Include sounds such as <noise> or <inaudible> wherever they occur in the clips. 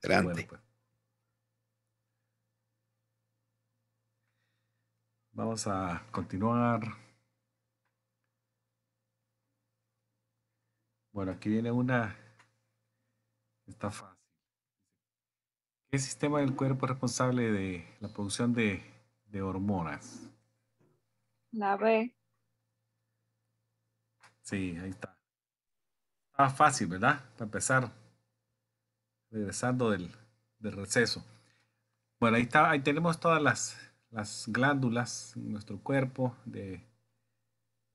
Pues. Vamos a continuar. Bueno, aquí viene una. Está fácil. ¿Qué sistema del cuerpo es responsable de la producción de, de hormonas? La B. Sí, ahí está. Está fácil, ¿verdad? Para empezar regresando del, del receso. Bueno, ahí, está, ahí tenemos todas las, glándulas en nuestro cuerpo, de,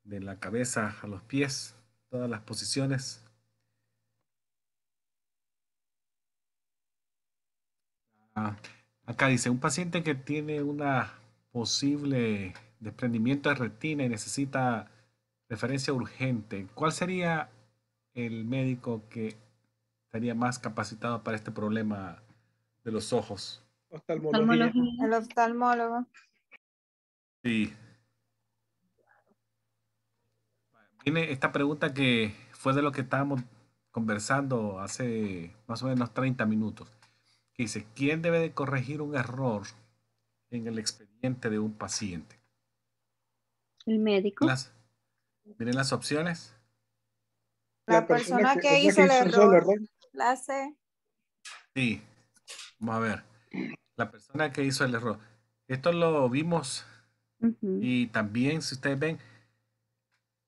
la cabeza a los pies, todas las posiciones. Ah, acá dice, un paciente que tiene una posible desprendimiento de retina y necesita referencia urgente, ¿cuál sería el médico que estaría más capacitado para este problema de los ojos. El oftalmólogo. Sí. Viene esta pregunta que fue de lo que estábamos conversando hace más o menos 30 minutos. dice, ¿quién debe de corregir un error en el expediente de un paciente? El médico. miren las opciones. La, persona, que, hizo, el error place. Sí, vamos a ver. La persona que hizo el error. Esto lo vimos y también, si ustedes ven,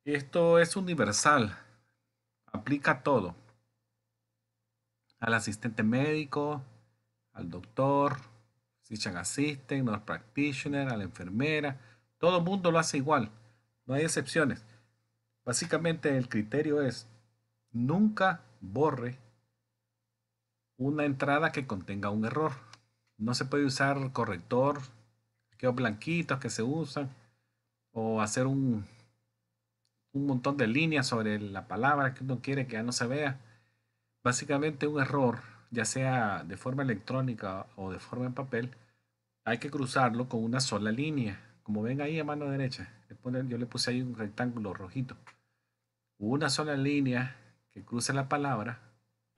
esto es universal. Aplica todo. Al asistente médico, al doctor, physician assistant, nurse practitioner, a la enfermera. Todo el mundo lo hace igual. No hay excepciones. Básicamente el criterio es nunca borre una entrada que contenga un error. No se puede usar corrector, aquellos blanquitos que se usan, o hacer un, un montón de líneas sobre la palabra que uno quiere que ya no se vea. Básicamente un error, ya sea de forma electrónica o de forma en papel, hay que cruzarlo con una sola línea. Como ven ahí a mano derecha, yo le puse ahí un rectángulo rojito. Una sola línea que cruce la palabra,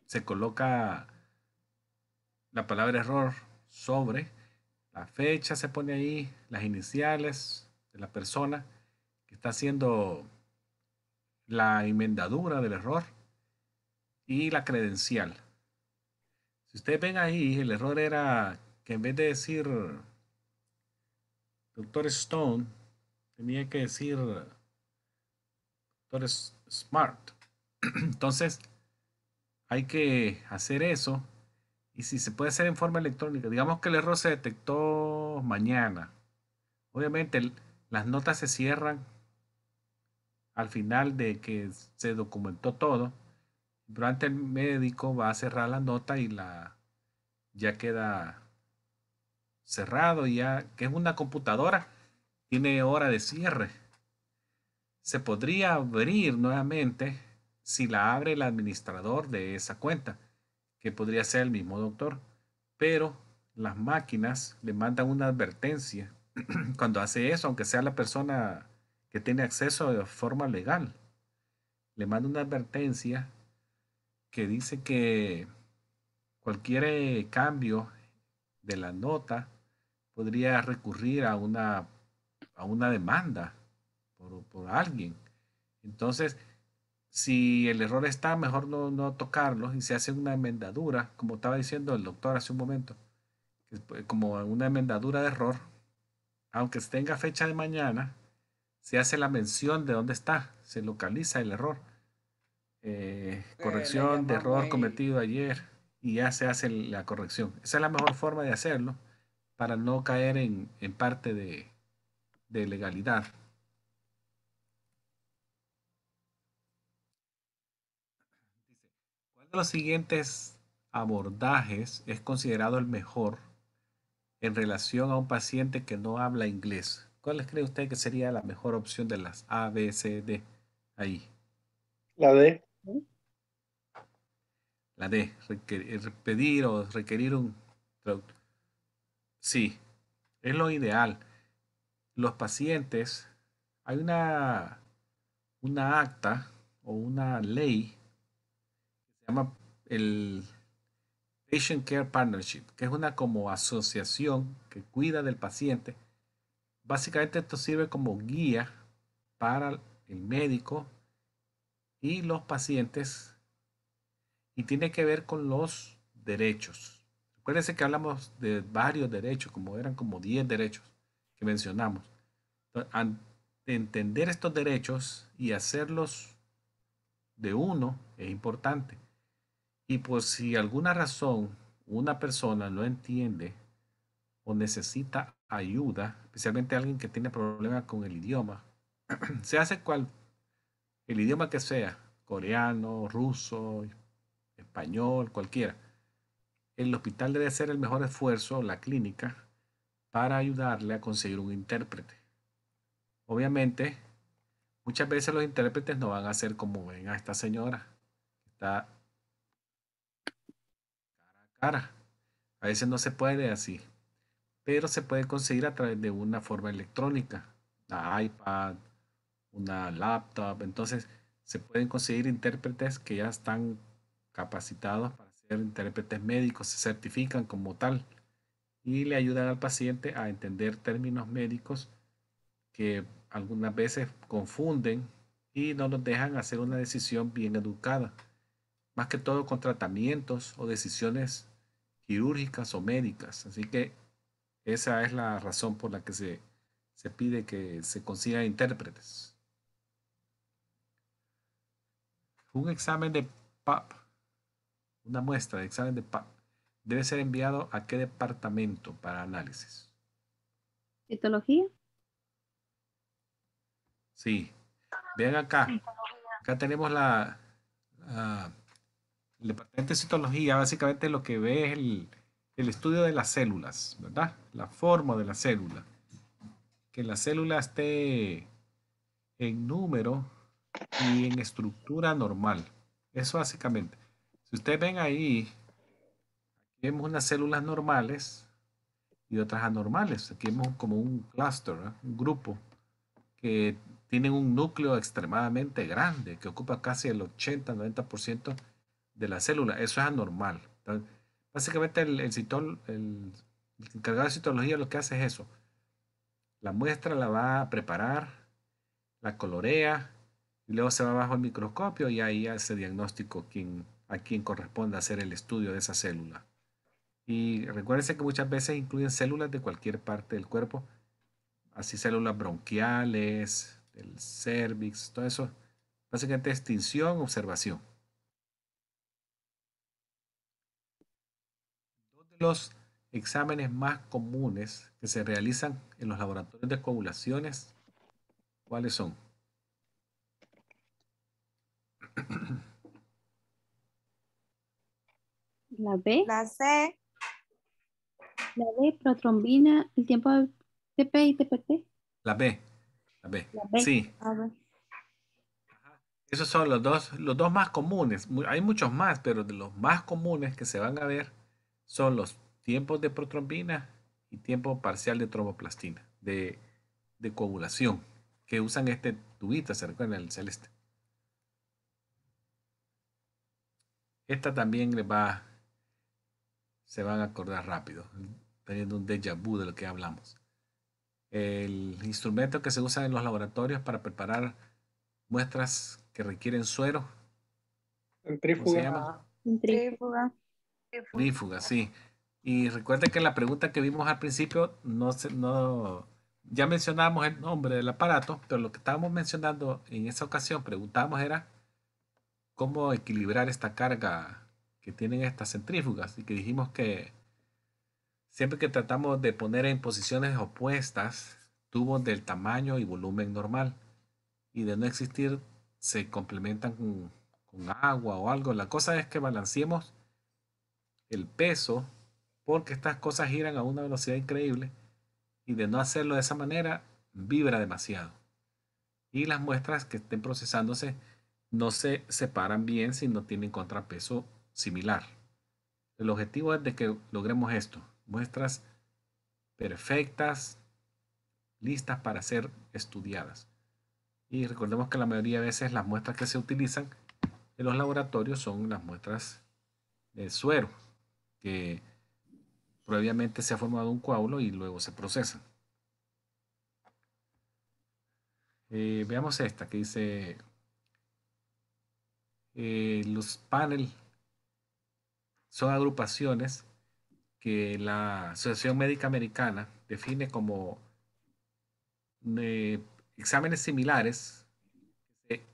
se coloca la palabra error sobre, la fecha se pone ahí, las iniciales de la persona que está haciendo la enmendadura del error y la credencial. Si ustedes ven ahí, el error era que en vez de decir doctor Stone, tenía que decir doctor Smart. <clears throat> Entonces, hay que hacer eso y si se puede hacer en forma electrónica, digamos que el error se detectó mañana. Obviamente las notas se cierran al final de que se documentó todo. Durante el médico va a cerrar la nota y la ya queda cerrado, ya que es una computadora, tiene hora de cierre. Se podría abrir nuevamente si la abre el administrador de esa cuenta podría ser el mismo doctor. Pero las máquinas le mandan una advertencia <clears throat> cuando hace eso, aunque sea la persona que tiene acceso de forma legal. Le manda una advertencia que dice que cualquier cambio de la nota podría recurrir a una, a una demanda por, por alguien. Entonces, si el error está, mejor no, no tocarlo y se hace una enmendadura, como estaba diciendo el doctor hace un momento, pues, como una enmendadura de error, aunque tenga fecha de mañana, se hace la mención de dónde está, se localiza el error. Eh, eh, corrección de error cometido ayer y ya se hace la corrección. Esa es la mejor forma de hacerlo para no caer en, parte de, de legalidad. de los siguientes abordajes es considerado el mejor en relación a un paciente que no habla inglés? ¿Cuál cree usted que sería la mejor opción de las A, B, C, D ahí? La D. La D, eh, pedir o requerir un Sí, es lo ideal. Los pacientes, hay una, una acta o una ley llama el Patient Care Partnership, que es una como asociación que cuida del paciente. Básicamente esto sirve como guía para el médico y los pacientes y tiene que ver con los derechos. Acuérdense que hablamos de varios derechos, como eran como 10 derechos que mencionamos. entender estos derechos y hacerlos de uno es importante. Y por si alguna razón una persona no entiende o necesita ayuda, especialmente alguien que tiene problemas con el idioma, <clears throat> se hace cual el idioma que sea, coreano, ruso, español, cualquiera. El hospital debe hacer el mejor esfuerzo, la clínica, para ayudarle a conseguir un intérprete. Obviamente, muchas veces los intérpretes no van a ser como ven a esta señora, está cara. A veces no se puede así, pero se puede conseguir a través de una forma electrónica, la iPad, una laptop. Entonces se pueden conseguir intérpretes que ya están capacitados para ser intérpretes médicos, se certifican como tal y le ayudan al paciente a entender términos médicos que algunas veces confunden y no nos dejan hacer una decisión bien educada más que todo con tratamientos o decisiones quirúrgicas o médicas. Así que esa es la razón por la que se, pide que se consigan intérpretes. Un examen de PAP, una muestra de examen de PAP, debe ser enviado a qué departamento para análisis. ¿Etología? Sí. Vean acá. Acá tenemos la el departamento de citología básicamente lo que ve es el, estudio de las células, ¿verdad? La forma de la célula. Que la célula esté en número y en estructura normal. Eso básicamente. Si ustedes ven ahí, aquí vemos unas células normales y otras anormales. Aquí vemos como un cluster, un grupo que tienen un núcleo extremadamente grande, que ocupa casi el 80-90% de la célula. Eso es anormal. básicamente el, el, citol, el, encargado de citología lo que hace es eso. La muestra la va a preparar, la colorea y luego se va bajo el microscopio y ahí hace diagnóstico quien, a quien corresponde hacer el estudio de esa célula. Y recuérdense que muchas veces incluyen células de cualquier parte del cuerpo, así células bronquiales, el cervix, todo eso. Básicamente extinción, observación. los exámenes más comunes que se realizan en los laboratorios de coagulaciones, ¿cuáles son? <clears throat> La B. La C. La B, protrombina, el tiempo de TP y TPT. La B. La B. Sí. Esos son los dos, los dos más comunes. Hay muchos más, pero de los más comunes que se van a ver son los tiempos de protrombina y tiempo parcial de tromboplastina, de, de coagulación, que usan este tubito, ¿se recuerdan? El celeste. Esta también les va, se van a acordar rápido, teniendo un déjà vu de lo que hablamos. El instrumento que se usa en los laboratorios para preparar muestras que requieren suero. En Centrífuga. Centrífugas, sí. Y recuerden que la pregunta que vimos al principio, no, no ya mencionábamos el nombre del aparato, pero lo que estábamos mencionando en esa ocasión, preguntábamos era cómo equilibrar esta carga que tienen estas centrífugas y que dijimos que siempre que tratamos de poner en posiciones opuestas tubos del tamaño y volumen normal y de no existir se complementan con, con agua o algo. La cosa es que balanceemos el peso, porque estas cosas giran a una velocidad increíble y de no hacerlo de esa manera, vibra demasiado. Y las muestras que estén procesándose no se separan bien si no tienen contrapeso similar. El objetivo es de que logremos esto, muestras perfectas, listas para ser estudiadas. Y recordemos que la mayoría de veces las muestras que se utilizan en los laboratorios son las muestras de suero que previamente se ha formado un coágulo y luego se procesa. Eh, veamos esta que dice eh, los panel son agrupaciones que la Asociación Médica Americana define como eh, exámenes similares que se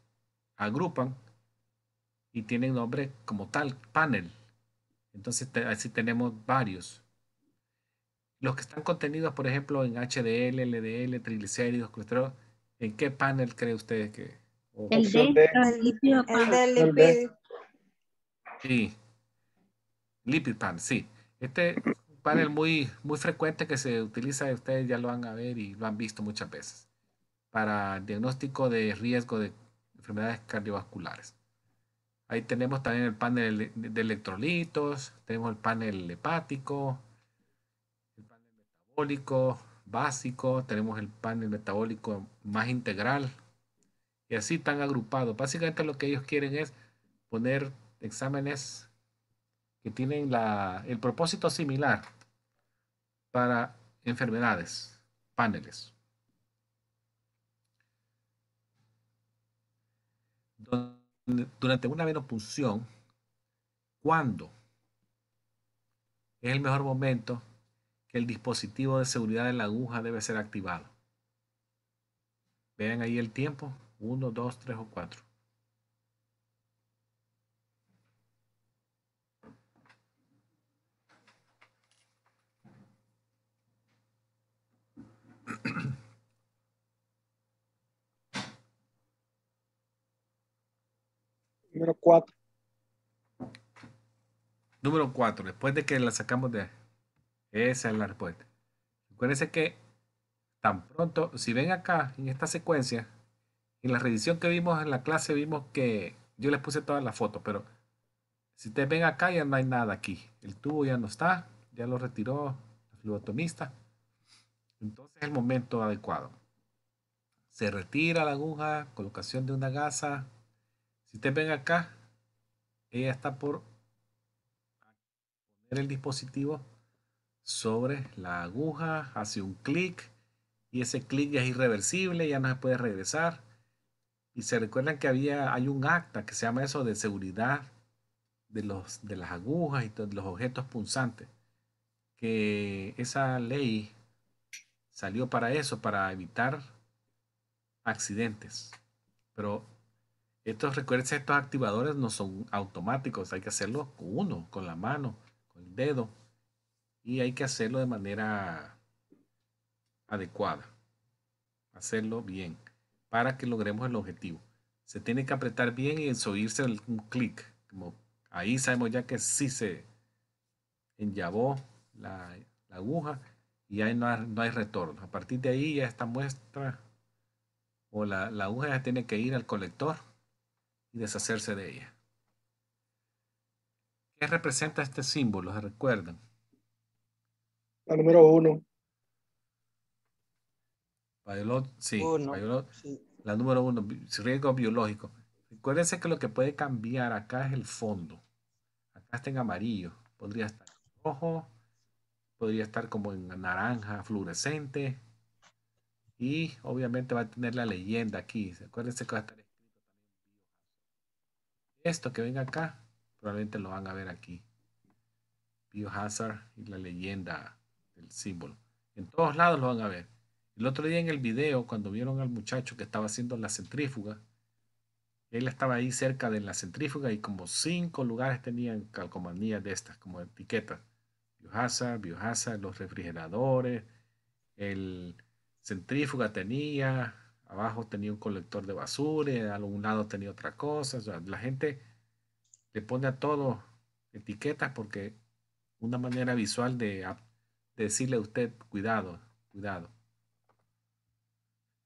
agrupan y tienen nombre como tal, panel. Entonces, así tenemos varios. Los que están contenidos, por ejemplo, en HDL, LDL, triglicéridos, colesterol, ¿en qué panel cree ustedes que? El, el, Sí. Lipid panel, sí. Este panel muy, muy frecuente que se utiliza, ustedes ya lo van a ver y lo han visto muchas veces, para diagnóstico de riesgo de enfermedades cardiovasculares. Ahí tenemos también el panel de electrolitos, tenemos el panel hepático, el panel metabólico básico, tenemos el panel metabólico más integral y así están agrupados. Básicamente lo que ellos quieren es poner exámenes que tienen el propósito similar para enfermedades, paneles durante una venopunción, ¿cuándo es el mejor momento que el dispositivo de seguridad de la aguja debe ser activado? Vean ahí el tiempo, 1, 2, 3 o 4. <clears throat> Número 4. Número 4, después de que la sacamos de... Esa es la respuesta. Acuérdense que tan pronto, si ven acá en esta secuencia, en la revisión que vimos en la clase vimos que yo les puse todas la foto, pero si ustedes ven acá ya no hay nada aquí. El tubo ya no está, ya lo retiró el fluotomista. Entonces es el momento adecuado. Se retira la aguja, colocación de una gasa, si ustedes ven acá, ella está por poner el dispositivo sobre la aguja, hace un clic y ese clic ya es irreversible, ya no se puede regresar. Y se recuerdan que había, hay un acta que se llama eso de seguridad de, los, de las agujas y de los objetos punzantes. Que esa ley salió para eso, para evitar accidentes. Pero estos, recuerden, estos activadores no son automáticos, hay que hacerlo con uno, con la mano, con el dedo. Y hay que hacerlo de manera adecuada. Hacerlo bien para que logremos el objetivo. Se tiene que apretar bien y oírse un clic. Como ahí sabemos ya que sí se enllavó la, la aguja y ahí no hay, no hay, retorno. A partir de ahí ya esta muestra o la, la aguja ya tiene que ir al colector y deshacerse de ella. ¿Qué representa este símbolo? ¿Se recuerdan? La número uno. sí, la número uno, riesgo biológico. Recuérdense que lo que puede cambiar acá es el fondo. Acá está en amarillo, podría estar rojo, podría estar como en naranja fluorescente. Y obviamente va a tener la leyenda aquí. Acuérdense que va a estar esto que venga acá, probablemente lo van a ver aquí. Biohazard y la leyenda del símbolo. En todos lados lo van a ver. El otro día en el video, cuando vieron al muchacho que estaba haciendo la centrífuga, él estaba ahí cerca de la centrífuga y como cinco lugares tenían calcomanías de estas, como etiquetas. Biohazard, Biohazard, los refrigeradores, el centrífuga tenía, abajo tenía un colector de basura, a un lado tenía otra cosa. la gente le pone a todo etiquetas porque una manera visual de, decirle a usted, cuidado, cuidado.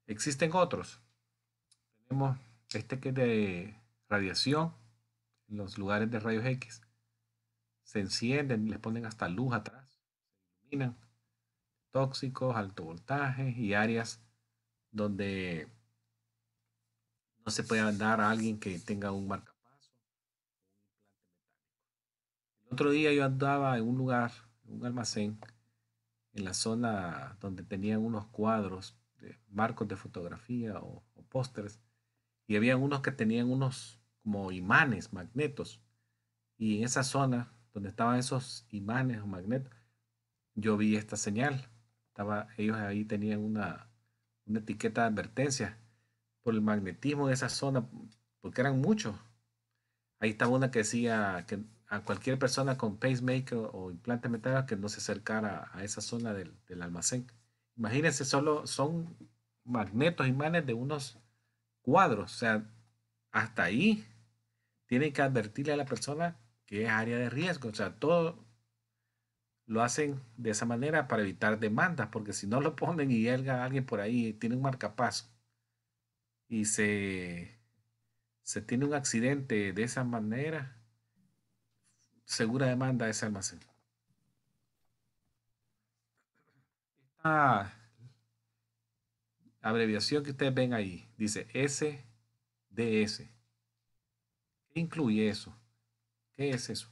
Existen otros. Tenemos este que es de radiación, en los lugares de rayos X. Se encienden, les ponen hasta luz atrás, se Tóxicos, alto voltaje y áreas donde no se puede dar a alguien que tenga un marcapaso. El otro día yo andaba en un lugar, en un almacén, en la zona donde tenían unos cuadros, de marcos de fotografía o, pósters, y había unos que tenían unos como imanes, magnetos. Y en esa zona donde estaban esos imanes o magnetos, yo vi esta señal. Estaba, ellos ahí tenían una, una etiqueta de advertencia por el magnetismo de esa zona, porque eran muchos. Ahí estaba una que decía que a cualquier persona con pacemaker o implante metálico que no se acercara a esa zona del, del almacén. Imagínense, solo son magnetos, imanes de unos cuadros. O sea, hasta ahí tienen que advertirle a la persona que es área de riesgo. O sea, todo lo hacen de esa manera para evitar demandas, porque si no lo ponen y llega alguien por ahí, tiene un marcapaso y se, se tiene un accidente de esa manera, segura demanda ese almacén. Esta abreviación que ustedes ven ahí dice SDS. ¿Qué incluye eso? ¿Qué es eso?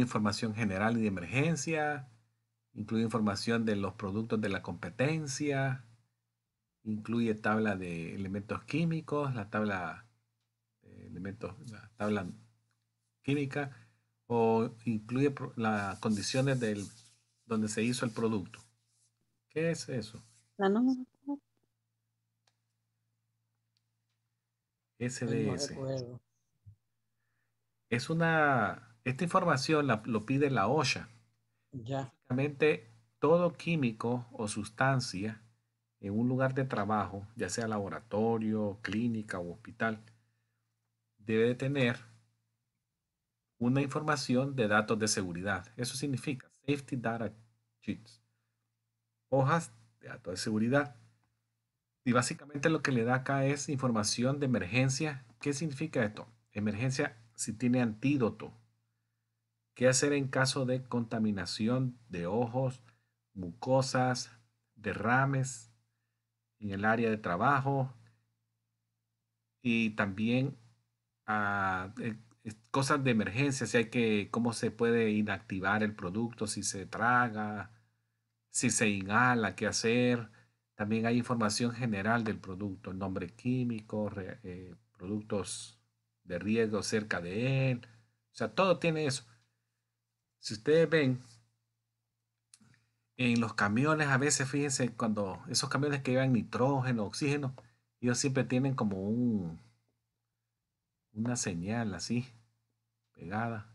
información general y de emergencia, incluye información de los productos de la competencia, incluye tabla de elementos químicos, la tabla de eh, elementos, la tabla química, o incluye las condiciones del, donde se hizo el producto. ¿Qué es eso? SDS. es una esta información lo pide la OSHA. Básicamente, todo químico o sustancia en un lugar de trabajo, ya sea laboratorio, clínica o hospital, debe tener una información de datos de seguridad. Eso significa Safety Data Sheets, hojas de datos de seguridad. Y básicamente lo que le da acá es información de emergencia. ¿Qué significa esto? Emergencia si tiene antídoto, ¿Qué hacer en caso de contaminación de ojos, mucosas, derrames en el área de trabajo? Y también ah, eh, cosas de emergencia, si hay que, cómo se puede inactivar el producto, si se traga, si se inhala, qué hacer. También hay información general del producto, el nombre químico, eh, productos de riesgo cerca de él. O sea, todo tiene eso. Si ustedes ven, en los camiones a veces, fíjense, cuando esos camiones que llevan nitrógeno, oxígeno, ellos siempre tienen como un, una señal así, pegada.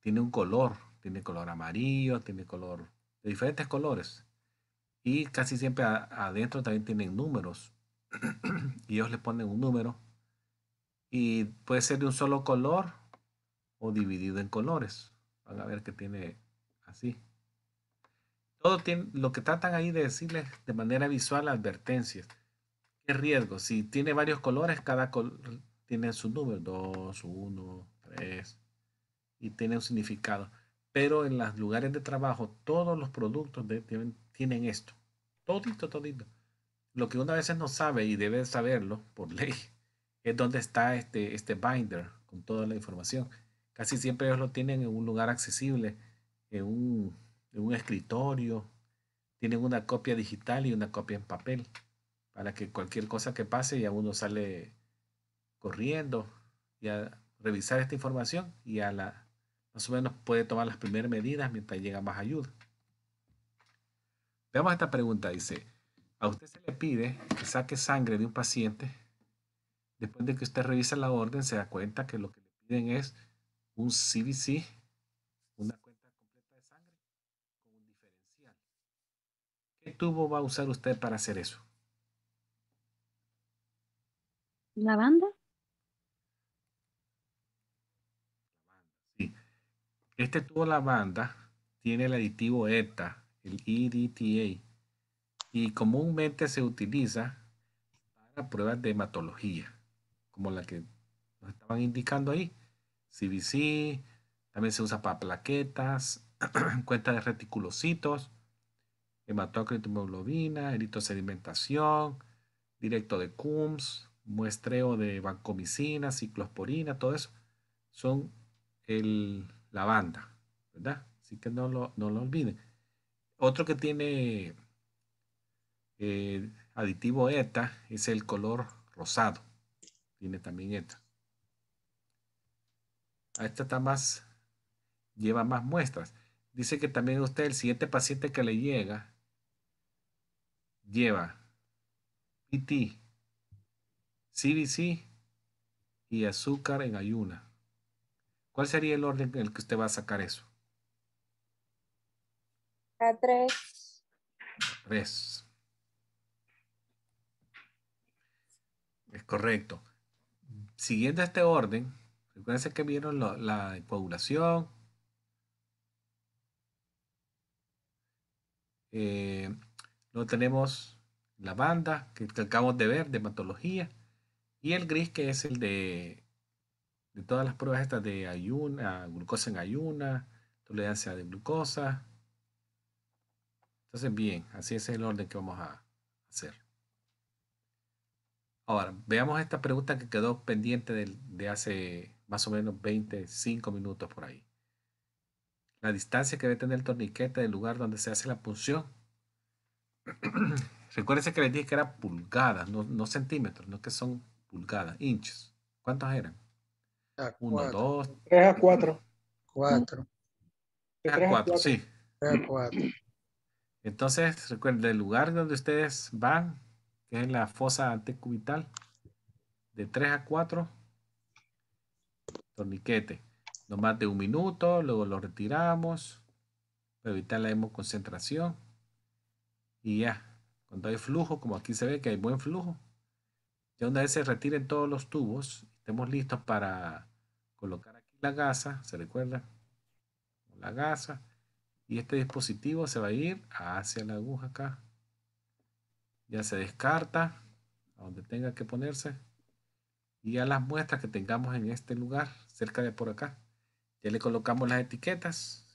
Tiene un color, tiene color amarillo, tiene color de diferentes colores. Y casi siempre adentro también tienen números. <clears throat> y ellos le ponen un número. Y puede ser de un solo color o dividido en colores. Van a ver que tiene así. Todo tiene, lo que tratan ahí de decirles de manera visual advertencias. ¿Qué riesgo? Si tiene varios colores, cada color tiene su número, 2, 1, 3, y tiene un significado. Pero en los lugares de trabajo, todos los productos de, tienen, tienen esto. Todito, todito. Lo que una veces no sabe y debe saberlo por ley, es dónde está este, este binder con toda la información casi siempre ellos lo tienen en un lugar accesible, en un, escritorio, tienen una copia digital y una copia en papel, para que cualquier cosa que pase ya uno sale corriendo y a revisar esta información y a la más o menos puede tomar las primeras medidas mientras llega más ayuda. Veamos esta pregunta, dice, a usted se le pide que saque sangre de un paciente, después de que usted revisa la orden se da cuenta que lo que le piden es un CBC, una cuenta completa de sangre con un diferencial. ¿Qué tubo va a usar usted para hacer eso? ¿La banda? Sí. Este tubo la banda tiene el aditivo ETA, el EDTA, y comúnmente se utiliza para pruebas de hematología, como la que nos estaban indicando ahí. CBC, también se usa para plaquetas, <clears throat> cuenta de reticulocitos, hematocrito, hemoglobina, sedimentación, directo de CUMS, muestreo de vancomicina, ciclosporina, todo eso son el, la banda, ¿verdad? Así que no lo, olviden. Otro que tiene eh, aditivo ETA es el color rosado. Tiene también ETA. Esta está más, lleva más muestras. Dice que también usted, el siguiente paciente que le llega, lleva PT, CBC y azúcar en ayuna. ¿Cuál sería el orden en el que usted va a sacar eso? A tres. tres. Es correcto. Siguiendo este orden, Recuerden que vieron la población. Eh, luego tenemos la banda que, acabamos de ver de hematología. Y el gris que es el de, todas las pruebas estas de ayuna, glucosa en ayuna, tolerancia de glucosa. Entonces, bien, así es el orden que vamos a hacer. Ahora, veamos esta pregunta que quedó pendiente de hace más o menos 25 minutos por ahí. La distancia que debe tener el torniquete del lugar donde se hace la punción. <clears throat> Recuérdense que les dije que era pulgadas, no, centímetros, no que son pulgadas, inches. ¿Cuántos eran? Uno, dos. Tres a cuatro. Cuatro. Tres a cuatro, sí. Tres a Entonces, recuerden, el lugar donde ustedes van, que es en la fosa antecubital, de 3 a 4, torniquete. No más de un minuto, luego lo retiramos para evitar la hemoconcentración. Y ya, cuando hay flujo, como aquí se ve que hay buen flujo, ya una vez se retiren todos los tubos, estemos listos para colocar aquí la gasa, ¿se recuerda? La gasa. Y este dispositivo se va a ir hacia la aguja acá. Ya se descarta a donde tenga que ponerse y a las muestras que tengamos en este lugar, cerca de por acá. Ya le colocamos las etiquetas.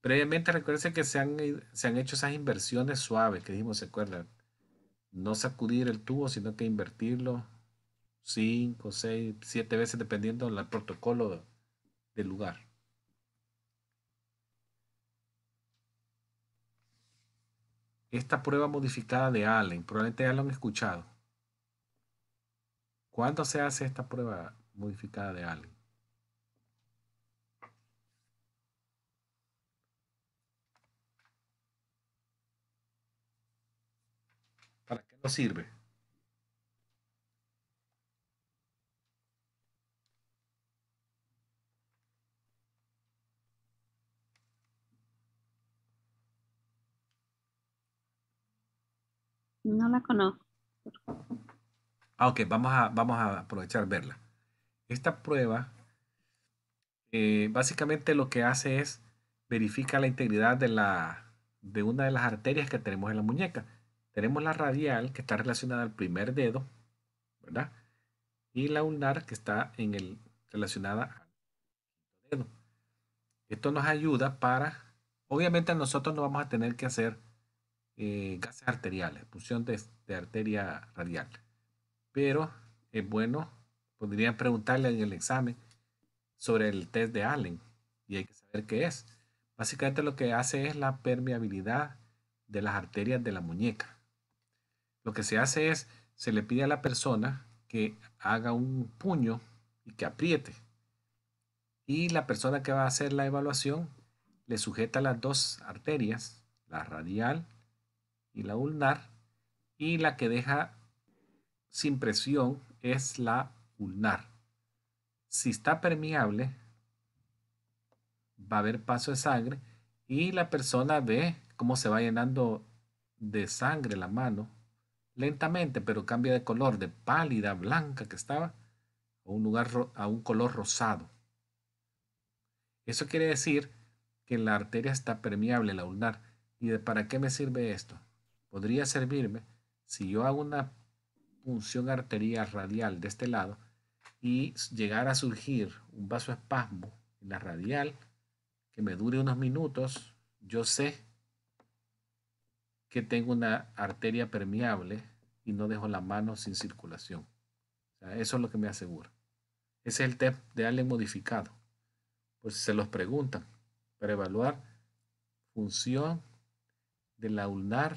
Previamente recuerden que se han, hecho esas inversiones suaves que dijimos, ¿se acuerdan? No sacudir el tubo, sino que invertirlo 5, 6, 7 veces dependiendo del protocolo del lugar. Esta prueba modificada de Allen, probablemente ya lo han escuchado ¿Cuándo se hace esta prueba modificada de alguien? ¿Para qué nos sirve? No la conozco. Ah, ok, vamos a, vamos a aprovechar verla. Esta prueba eh, básicamente lo que hace es verifica la integridad de, la, de una de las arterias que tenemos en la muñeca. Tenemos la radial que está relacionada al primer dedo, ¿verdad? Y la ulnar que está en el, relacionada al dedo. Esto nos ayuda para, obviamente nosotros no vamos a tener que hacer eh, gases arteriales, función de arteria radial pero es eh, bueno, podrían preguntarle en el examen sobre el test de Allen y hay que saber qué es. Básicamente lo que hace es la permeabilidad de las arterias de la muñeca. Lo que se hace es, se le pide a la persona que haga un puño y que apriete. Y la persona que va a hacer la evaluación le sujeta las dos arterias, la radial y la ulnar, y la que deja sin presión es la ulnar. Si está permeable, va a haber paso de sangre y la persona ve cómo se va llenando de sangre la mano lentamente, pero cambia de color de pálida blanca que estaba a un lugar a un color rosado. Eso quiere decir que la arteria está permeable, la ulnar. ¿Y de para qué me sirve esto? Podría servirme si yo hago una función arterial radial de este lado y llegar a surgir un vaso espasmo en la radial que me dure unos minutos, yo sé que tengo una arteria permeable y no dejo la mano sin circulación. eso es lo que me asegura. Ese es el test de Allen modificado. pues se los preguntan, para evaluar función de la ulnar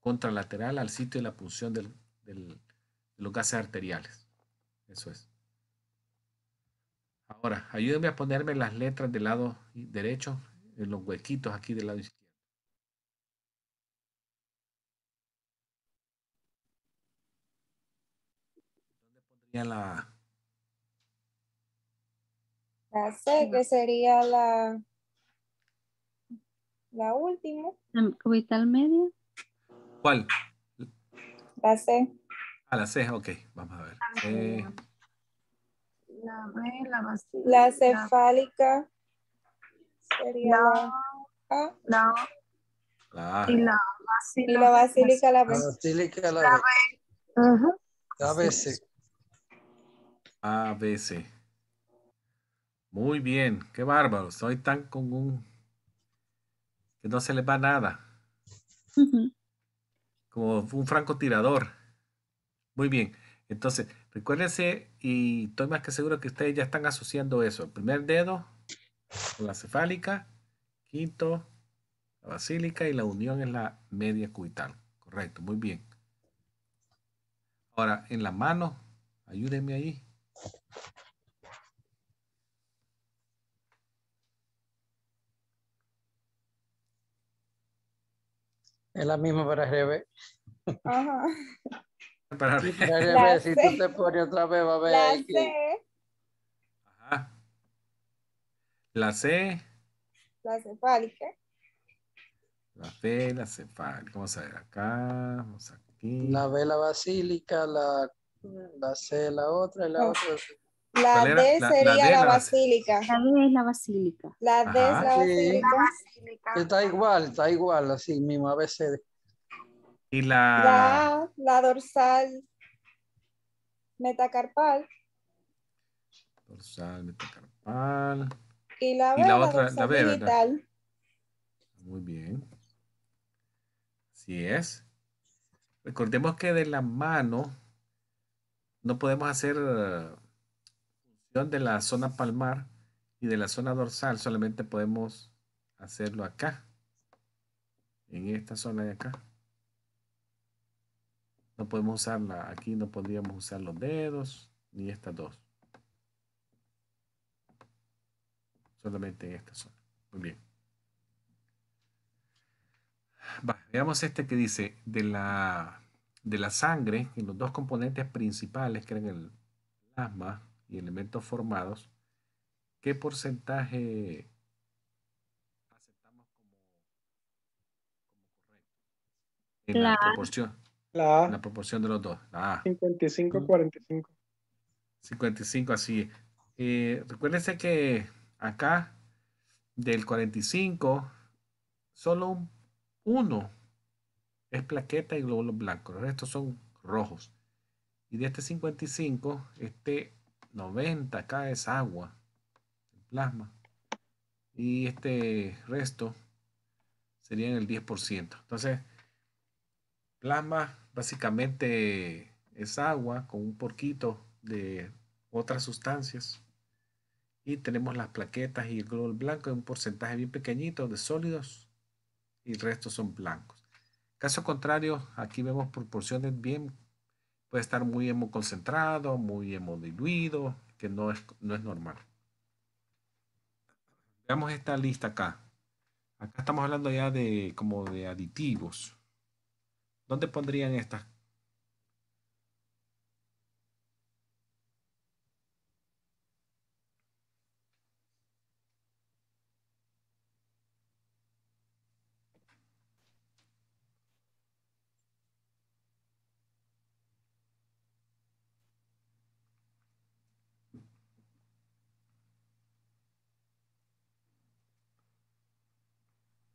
contralateral al sitio de la punción del, los gases arteriales. Eso es. Ahora, ayúdenme a ponerme las letras del lado derecho, en los huequitos aquí del lado izquierdo. ¿Dónde pondría la... La C, que sería la... La última. ¿La capital media? ¿Cuál? La C. A ah, la ceja, ok, vamos a ver. La, la, la cefálica sería la, A. La, la, y la basílica. la la La basílica la B. La Muy bien, qué bárbaro. Soy tan con un... que no se le va nada. Como un francotirador. Muy bien. Entonces, recuérdense, y estoy más que seguro que ustedes ya están asociando eso. El primer dedo con la cefálica, quinto, la basílica y la unión es la media cubital. Correcto, muy bien. Ahora, en la mano, ayúdenme ahí. Es la misma para Rebe. Ajá para ver. si tú te pones otra vez, va a ver. La aquí. C. Ajá. La C. La cefálica. La C, la cefálica. Vamos a ver acá, vamos aquí. La B, la basílica, la, la C, la otra la otra. La D sería la, basílica. La D es la basílica. La D es la basílica. Está igual, está igual, así mismo, a veces. Y la... la... dorsal metacarpal. Dorsal metacarpal. Y la, la otra, la, Muy bien. Así es. Recordemos que de la mano no podemos hacer eh, función de la zona palmar y de la zona dorsal, solamente podemos hacerlo acá, en esta zona de acá. No podemos usarla, aquí no podríamos usar los dedos, ni estas dos. Solamente en esta zona. Muy bien. veamos este que dice de la, de la sangre, en los dos componentes principales que eran el plasma y elementos formados, ¿qué porcentaje aceptamos como, correcto? En la, la proporción la La proporción de los dos. A. 55, 45. 55, así. Eh, recuérdense que acá del 45, solo uno es plaqueta y glóbulos blancos. Los restos son rojos. Y de este 55, este 90 acá es agua, plasma. Y este resto sería en el 10%. Entonces, Plasma básicamente es agua con un porquito de otras sustancias. Y tenemos las plaquetas y el glóbulo blanco en un porcentaje bien pequeñito de sólidos y el resto son blancos. Caso contrario, aquí vemos proporciones bien, puede estar muy hemoconcentrado, muy hemodiluido, que no es, no es normal. Veamos esta lista acá. Acá estamos hablando ya de como de aditivos. ¿Dónde pondrían estas?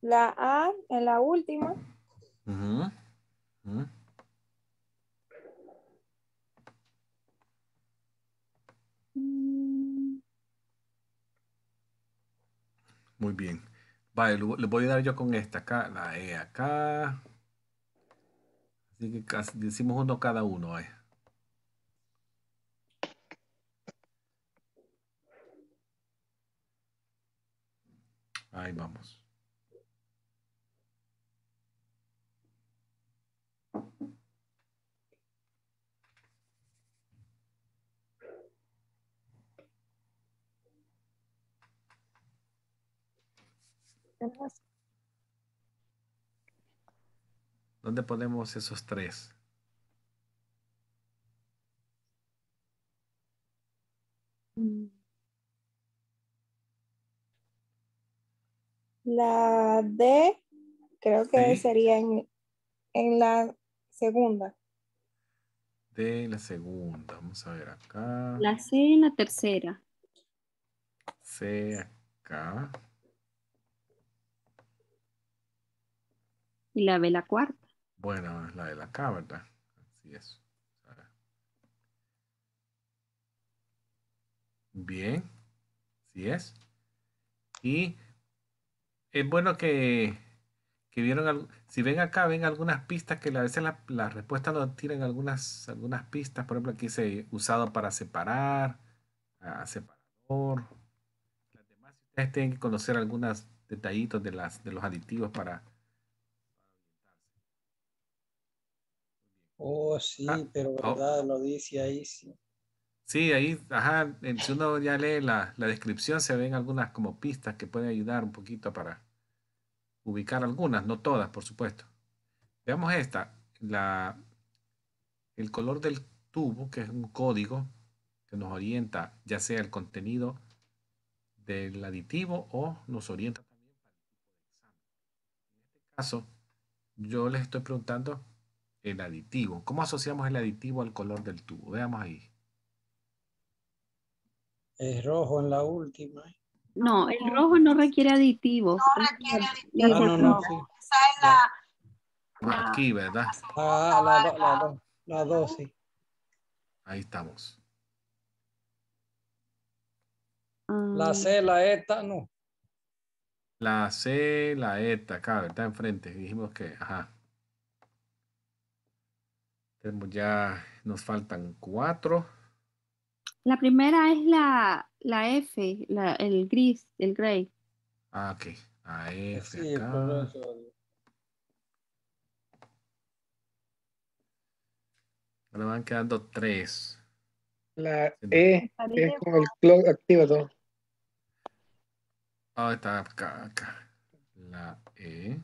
La A en la última. le voy a dar yo con esta acá, la E acá. Así que casi, decimos uno cada uno. Eh. Ahí vamos. ¿Dónde ponemos esos tres? Mm. La D creo que sería en, la segunda. D, la segunda. Vamos a ver acá. La C en la tercera. C acá. Y la de la cuarta. Bueno, es la de la K, ¿verdad? Así es. Bien, así es. Y es bueno que, que vieron, si ven acá, ven algunas pistas que a veces las respuestas nos tienen algunas, algunas pistas. Por ejemplo, aquí dice usado para separar, separador. Las demás, ustedes tienen que conocer algunos detallitos de, las, de los aditivos para Oh, sí, ah, pero oh. verdad, lo dice ahí, sí. Sí, ahí, ajá, si uno ya lee la, descripción, se ven algunas como pistas que pueden ayudar un poquito para ubicar algunas, no todas, por supuesto. Veamos esta, la, el color del tubo, que es un código que nos orienta ya sea el contenido del aditivo o nos orienta también para el tipo de examen. En este caso, yo les estoy preguntando el aditivo. ¿Cómo asociamos el aditivo al color del tubo? Veamos ahí. El rojo en la última. No, el rojo no requiere aditivo. No requiere aditivo. Ah, no, no, no, Aquí, ¿verdad? Ah, la, Ahí estamos. La ah. C, la ETA, no. La C, la ETA, acá, está Enfrente. Dijimos que, ajá ya, nos faltan cuatro. La primera es la, la F, el gris, el gray. Ah, ok. A ah, F acá. Ahora van quedando tres. La E es con el clock activado. Ah, está acá, acá. La E.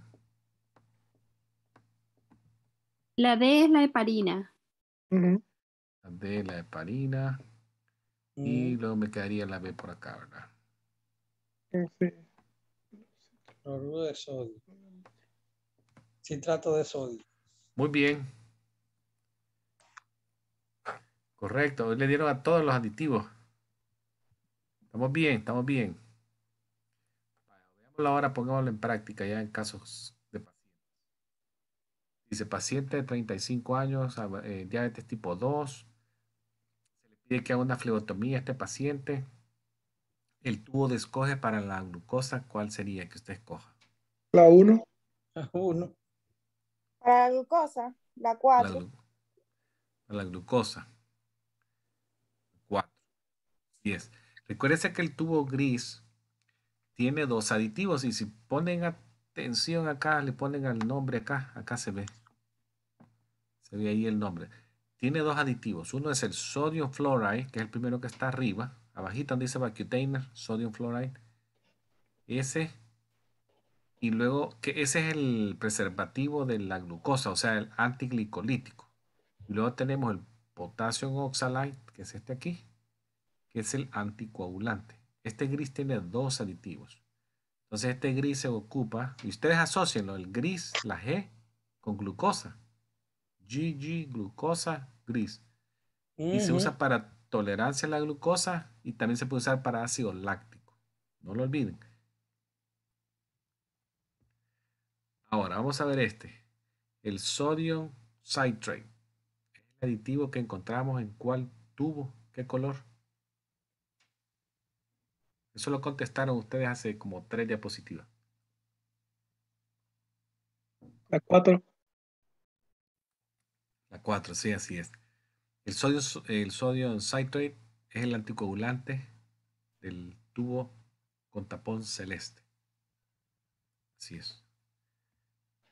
La D es la heparina. La D, es la heparina. Mm. Y luego me quedaría la B por acá, ¿verdad? Cloruro de sodio. Citrato de sodio. Muy bien. Correcto, hoy le dieron a todos los aditivos. Estamos bien, estamos bien. Veámoslo ahora, pongámoslo en práctica ya en casos Dice, paciente de 35 años, ah, eh, diabetes tipo 2, se le pide que haga una flebotomía a este paciente. El tubo de escoge para la glucosa, ¿cuál sería que usted escoja? La 1. La 1. Para la glucosa, la 4. Para la, la glucosa. 4. 10. Recuérdese que el tubo gris tiene dos aditivos y si ponen atención acá, le ponen el nombre acá, acá se ve ve ahí el nombre. Tiene dos aditivos. Uno es el sodium fluoride, que es el primero que está arriba. Abajito donde dice vacutainer, sodium fluoride. Ese. Y luego, que ese es el preservativo de la glucosa, o sea, el antiglicolítico. luego tenemos el potasio oxalate, que es este aquí, que es el anticoagulante. Este gris tiene dos aditivos. Entonces este gris se ocupa, y ustedes asócienlo, el gris, la G, con glucosa. GG glucosa gris. Y se usa para tolerancia a la glucosa y también se puede usar para ácido láctico. No lo olviden. Ahora vamos a ver este. El sodio citrate. El aditivo que encontramos en cuál tubo, qué color. Eso lo contestaron ustedes hace como tres diapositivas. Las cuatro. La 4, sí, así es. El sodio, el sodio citrate es el anticoagulante del tubo con tapón celeste. Así es.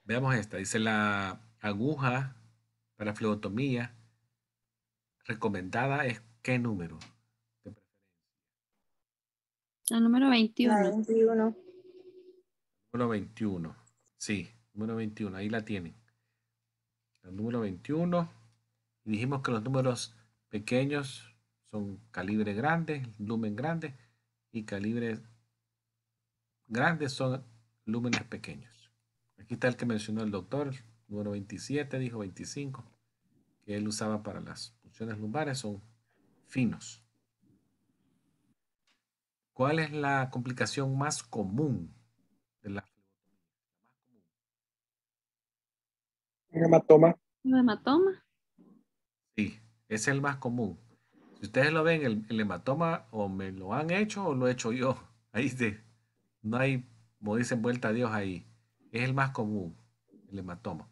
Veamos esta. Dice la aguja para flebotomía recomendada es qué número? De número 21. La 21. Número 21. Sí, número 21. Ahí la tienen número 21. dijimos que los números pequeños son calibre grande, lumen grande y calibre grandes son lúmenes pequeños. Aquí está el que mencionó el doctor, número 27, dijo 25, que él usaba para las funciones lumbares, son finos. ¿Cuál es la complicación más común hematoma. hematoma. Sí, es el más común. Si ustedes lo ven, el, hematoma o me lo han hecho o lo he hecho yo. <laughs> Ahí no hay, como dicen, vuelta a Dios ahí. Es el más común, el hematoma.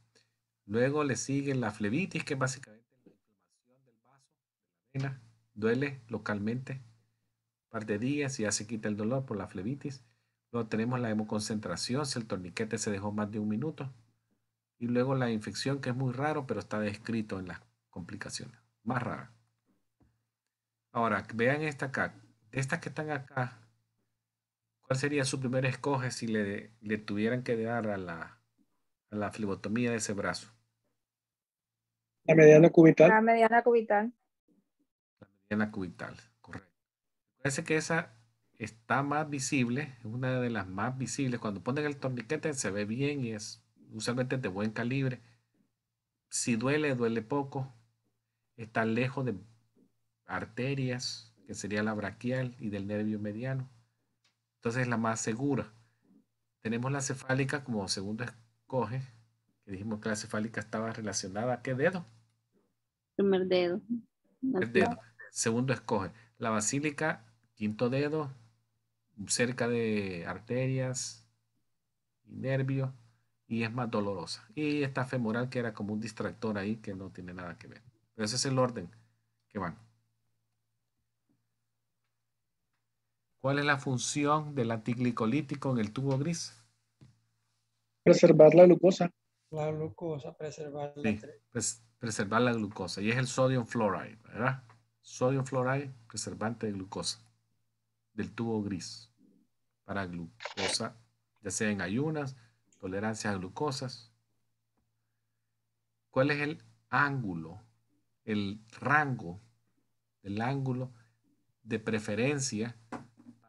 Luego le sigue la flebitis, que básicamente inflamación del vaso, Duele localmente, un par de días y ya se quita el dolor por la flebitis. Luego tenemos la hemoconcentración, si el torniquete se dejó más de un minuto y luego la infección, que es muy raro, pero está descrito en las complicaciones. Más rara. Ahora, vean esta acá. Estas que están acá, ¿cuál sería su primer escoge si le, tuvieran que dar a la, a la flebotomía de ese brazo? La mediana cubital. La mediana cubital. La mediana cubital, correcto. Parece que esa está más visible, es una de las más visibles. Cuando ponen el torniquete se ve bien y es usualmente de buen calibre. Si duele, duele poco. Está lejos de arterias, que sería la braquial y del nervio mediano. Entonces es la más segura. Tenemos la cefálica como segundo escoge, que dijimos que la cefálica estaba relacionada a qué dedo. Primer dedo. Primer dedo. Segundo escoge. La basílica, quinto dedo, cerca de arterias y nervio y es más dolorosa. Y esta femoral que era como un distractor ahí que no tiene nada que ver. Pero ese es el orden que van. ¿Cuál es la función del antiglicolítico en el tubo gris? Preservar la glucosa. La glucosa, preservar la, sí, preservar la glucosa. Y es el sodium fluoride, ¿verdad? Sodium fluoride, preservante de glucosa del tubo gris para glucosa, ya sea en ayunas tolerancia a glucosas. ¿Cuál es el ángulo, el rango el ángulo de preferencia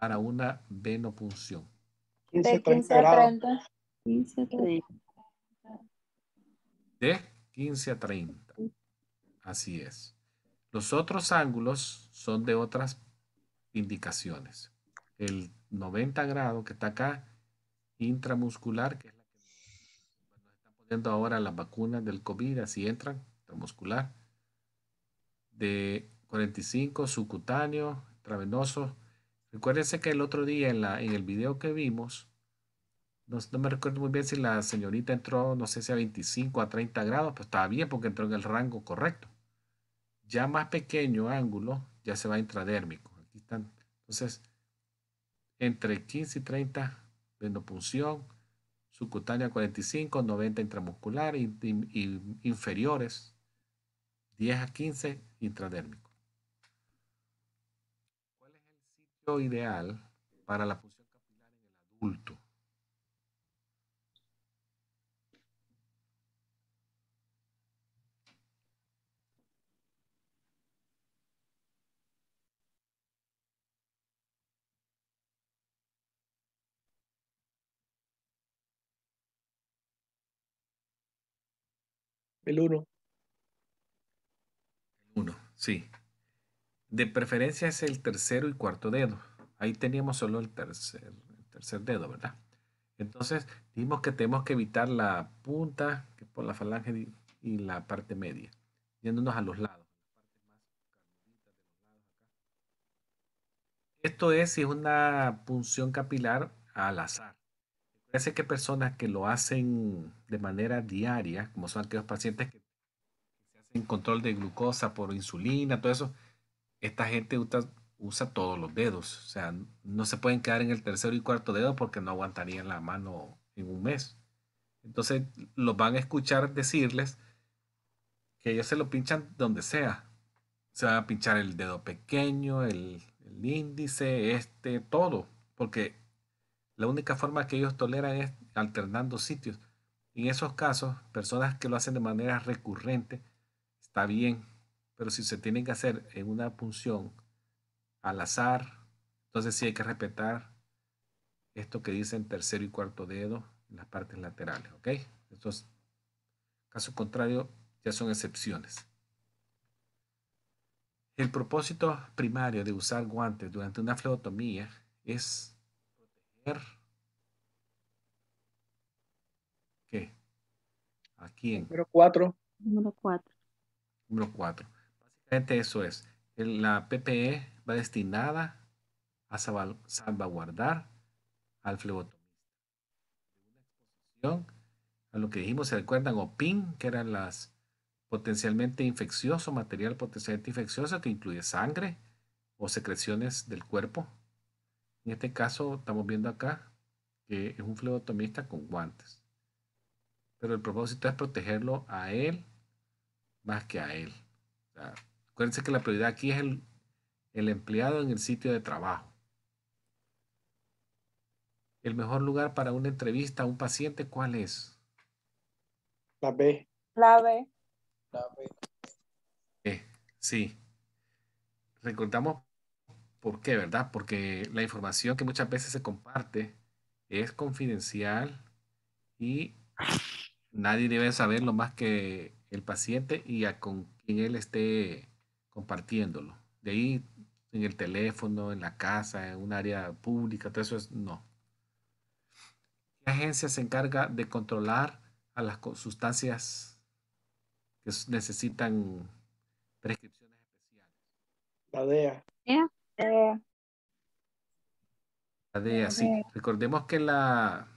para una venopunción? De 15 a 30. 15 a 30. De 15 a 30. Así es. Los otros ángulos son de otras indicaciones. El 90 grados que está acá, intramuscular, que es Viendo ahora las vacunas del COVID, así entran, intramuscular, de 45, subcutáneo, intravenoso. Recuérdense que el otro día en, la, el video que vimos, no, me recuerdo muy bien si la señorita entró, no sé si a 25, a 30 grados, pues estaba bien porque entró en el rango correcto. Ya más pequeño ángulo, ya se va intradérmico. Aquí están. Entonces, entre 15 y 30, venopunción, subcutánea 45, 90 intramuscular y, inferiores 10 a 15 intradérmico. ¿Cuál es el sitio ideal para la El 1. El 1, sí. De preferencia es el tercero y cuarto dedo. Ahí teníamos solo el tercer, tercer dedo, ¿verdad? Entonces, dijimos que tenemos que evitar la punta, que por la falange y la parte media, yéndonos a los lados. Esto es si es una punción capilar al azar. Parece que personas que lo hacen de manera diaria, como son aquellos pacientes que se hacen control de glucosa por insulina, todo eso, esta gente usa, todos los dedos. O sea, no se pueden quedar en el tercero y cuarto dedo porque no aguantarían la mano en un mes. Entonces los van a escuchar decirles que ellos se lo pinchan donde sea. Se van a pinchar el dedo pequeño, el, el índice, este, todo. Porque la única forma que ellos toleran es alternando sitios. En esos casos, personas que lo hacen de manera recurrente, está bien, pero si se tienen que hacer en una punción al azar, entonces sí hay que respetar esto que dicen tercero y cuarto dedo en las partes laterales, ¿ok? Entonces, caso contrario, ya son excepciones. El propósito primario de usar guantes durante una fleotomía es ¿Qué? ¿A Número 4. Número 4. Número 4. Básicamente eso es. La PPE va destinada a salvaguardar al flebotomista. a lo que dijimos, ¿se recuerdan? PIN, que eran las potencialmente infeccioso, material potencialmente infeccioso que incluye sangre o secreciones del cuerpo en este caso estamos viendo acá que es un flebotomista con guantes. Pero el propósito es protegerlo a él más que a él. O acuérdense que la prioridad aquí es el, empleado en el sitio de trabajo. El mejor lugar para una entrevista a un paciente, ¿cuál es? La B. La B. La B. Eh, sí. Recordamos ¿Por qué, verdad? Porque la información que muchas veces se comparte es confidencial y nadie debe saberlo más que el paciente y a con quien él esté compartiéndolo. De ahí en el teléfono, en la casa, en un área pública, todo eso es no. ¿Qué agencia se encarga de controlar a las sustancias que necesitan prescripciones especiales? La DEA la DEA, sí. Eh, Recordemos que la,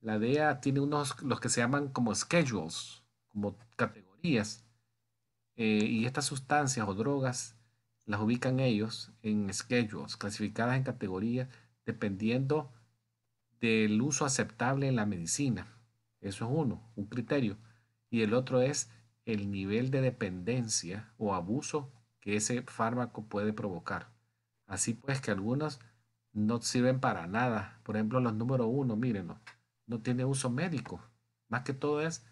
la DEA tiene unos, los que se llaman como schedules, como categorías. Eh, y estas sustancias o drogas las ubican ellos en schedules, clasificadas en categorías dependiendo del uso aceptable en la medicina. Eso es uno, un criterio. Y el otro es el nivel de dependencia o abuso que ese fármaco puede provocar. Así pues que algunos no sirven para nada. Por ejemplo, los número uno, mírenlo, no tiene uso médico. Más que todo es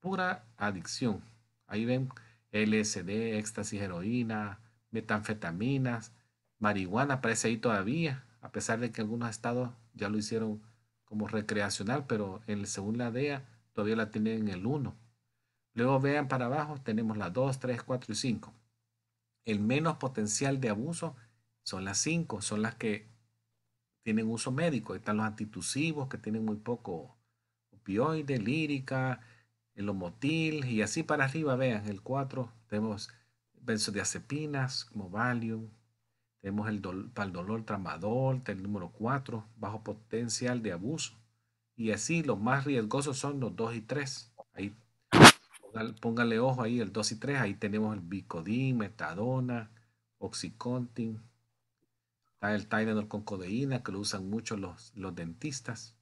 pura adicción. Ahí ven LSD, éxtasis, heroína, metanfetaminas, marihuana parece ahí todavía, a pesar de que algunos estados ya lo hicieron como recreacional, pero en, según la DEA todavía la tienen en el 1. Luego vean para abajo, tenemos las 2, 3, 4 y 5. El menos potencial de abuso son las cinco, son las que tienen uso médico. Están los antitusivos que tienen muy poco opioide, lírica, el homotil y así para arriba, vean, el 4 tenemos benzodiazepinas como Valium, tenemos el para el dolor tramadol, el número 4, bajo potencial de abuso. Y así los más riesgosos son los 2 y 3. Ahí, póngale, ojo ahí, el 2 y 3, ahí tenemos el bicodin, metadona, oxicontin, Está el Tylenol con codeína, que lo usan mucho los, los dentistas.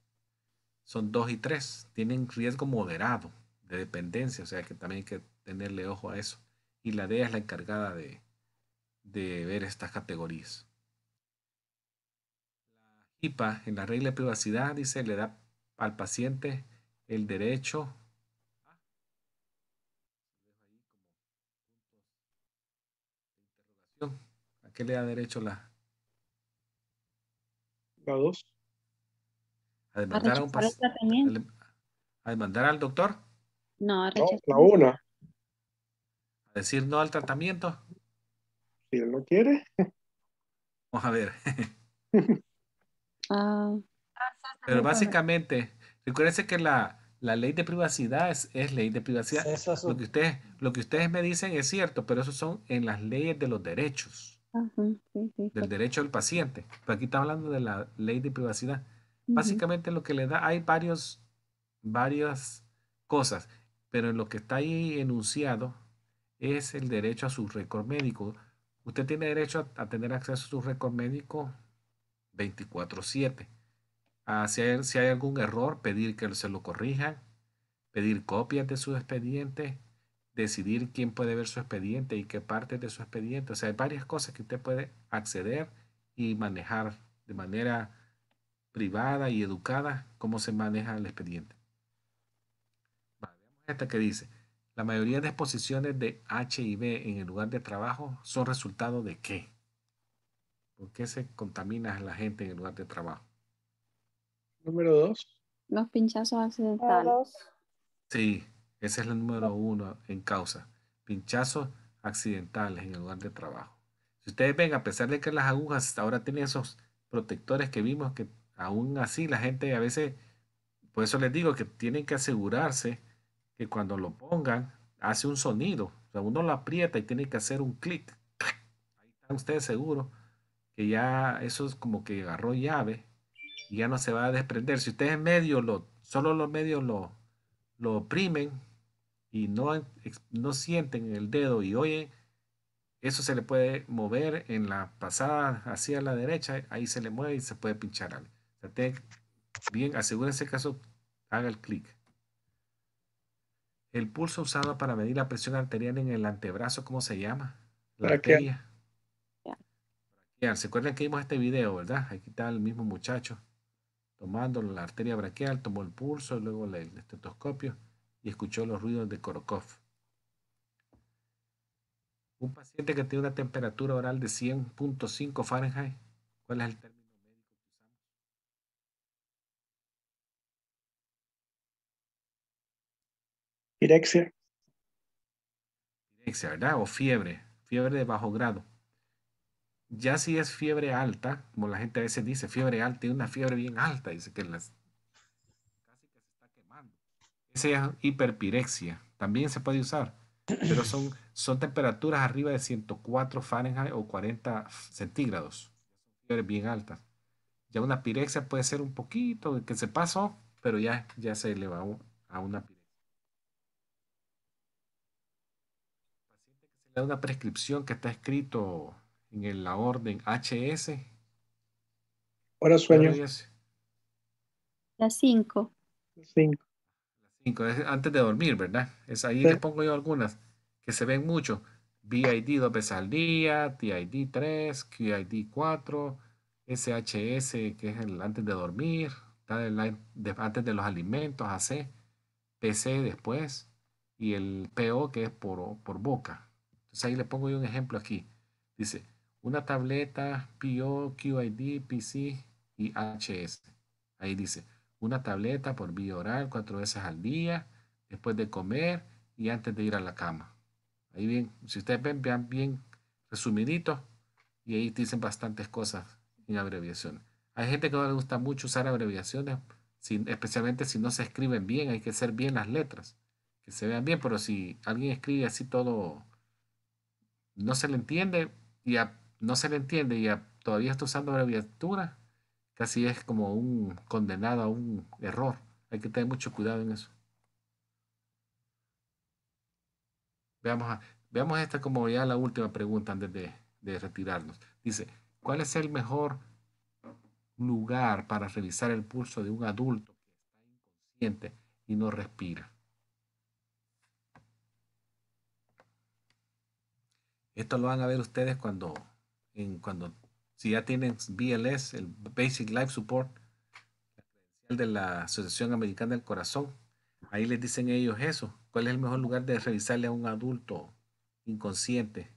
Son dos y tres. Tienen riesgo moderado de dependencia, o sea que también hay que tenerle ojo a eso. Y la DEA es la encargada de, ver estas categorías. La HIPAA, en la regla de privacidad, dice, le da al paciente el derecho ¿A qué le da derecho la, dos ¿A demandar un ¿A demandar al doctor? No, a la una. ¿A decir no al tratamiento? Si él no quiere. Vamos <laughs> a ver. Ah. Pero básicamente, recuérdense que la, ley de privacidad es, ley de privacidad. Lo que, ustedes, lo que ustedes me dicen es cierto, pero eso son en las leyes de los derechos del derecho del paciente. aquí está hablando de la ley de privacidad. Básicamente lo que le da, hay varios, varias cosas, pero lo que está ahí enunciado es el derecho a su récord médico. Usted tiene derecho a, tener acceso a su récord médico 24/7. Ah, si, hay, si hay algún error, pedir que se lo corrijan, pedir copias de su expediente, decidir quién puede ver su expediente y qué parte de su expediente. O sea, hay varias cosas que usted puede acceder y manejar de manera privada y educada cómo se maneja el expediente. esta que dice, la mayoría de exposiciones de HIV en el lugar de trabajo son resultado de qué? ¿Por qué se contamina la gente en el lugar de trabajo? Número dos. Los pinchazos accidentales. Sí, ese es el número uno en causa. Pinchazos accidentales en el lugar de trabajo. Si ustedes ven, a pesar de que las agujas ahora tienen esos protectores que vimos, que aún así la gente a veces, por eso les digo que tienen que asegurarse que cuando lo pongan hace un sonido. O uno lo aprieta y tiene que hacer un clic. Ahí están ustedes seguros que ya eso es como que agarró llave y ya no se va a desprender. Si ustedes medio lo, solo los medios lo, lo oprimen, y no, no sienten el dedo y oye, eso se le puede mover en la pasada hacia la derecha, ahí se le mueve y se puede pinchar algo. bien, asegúrense que haga el clic. El pulso usado para medir la presión arterial en el antebrazo, ¿cómo se llama? La arteria. ¿Se acuerdan que vimos este video, verdad? Aquí está el mismo muchacho tomando la arteria brachial. tomó el pulso, luego el estetoscopio y escuchó los ruidos de Korokov. Un paciente que tiene una temperatura oral de 100.5 Fahrenheit, ¿cuál es el término médico que usamos? ¿verdad? O fiebre, fiebre de bajo grado. Ya si es fiebre alta, como la gente a veces dice, fiebre alta, y una fiebre bien alta, dice que las esa es hiperpirexia también se puede usar, pero son, son temperaturas arriba de 104 Fahrenheit o 40 centígrados, bien altas. Ya una pirexia puede ser un poquito que se pasó, pero ya, ya se elevó a una pirexia. Paciente que se le da una prescripción que está escrito en la orden HS. Hora sueño. La 5. 5 antes de dormir, ¿verdad? Es ahí le pongo yo algunas que se ven mucho. BID dos veces al día, TID 3, QID 4, SHS, que es el antes de dormir, antes de los alimentos, AC, PC después, y el PO, que es por, por boca. Entonces ahí le pongo yo un ejemplo aquí. Dice, una tableta, PO, QID, PC y HS. Ahí dice, una tableta por vía oral cuatro veces al día, después de comer y antes de ir a la cama. Ahí bien, si ustedes ven, vean bien resumidito y ahí dicen bastantes cosas en abreviaciones. Hay gente que no le gusta mucho usar abreviaciones, sin, especialmente si no se escriben bien, hay que ser bien las letras, que se vean bien, pero si alguien escribe así todo, no se le entiende y no se le entiende y todavía está usando abreviatura, casi es como un condenado a un error. Hay que tener mucho cuidado en eso. Veamos, a, veamos esta como ya la última pregunta antes de, retirarnos. Dice, ¿cuál es el mejor lugar para revisar el pulso de un adulto que está inconsciente y no respira? Esto lo van a ver ustedes cuando, en, cuando si ya tienen BLS, el Basic Life Support, de la Asociación Americana del Corazón, ahí les dicen ellos eso. ¿Cuál es el mejor lugar de revisarle a un adulto inconsciente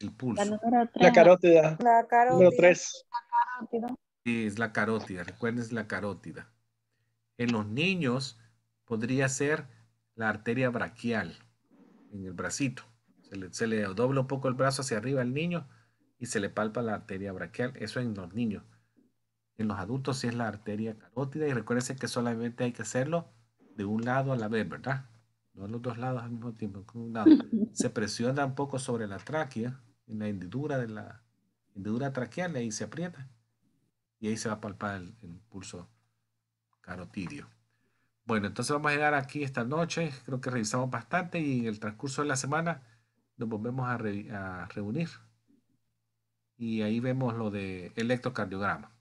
el pulso? La, carótida. La carótida. Número tres. La carótida. Sí, es la carótida. Recuerden, es la carótida. En los niños podría ser la arteria braquial, en el bracito. Se le, se le dobla un poco el brazo hacia arriba al niño y se le palpa la arteria braquial. Eso en los niños. En los adultos sí es la arteria carótida y recuérdense que solamente hay que hacerlo de un lado a la vez, ¿verdad? No a los dos lados al mismo tiempo. un lado. <laughs> Se presiona un poco sobre la tráquea, en la hendidura de la hendidura traqueal, y se aprieta. Y ahí se va a palpar el, pulso carotidio. Bueno, entonces vamos a llegar aquí esta noche. Creo que revisamos bastante y en el transcurso de la semana nos volvemos a reunir y ahí vemos lo de electrocardiograma.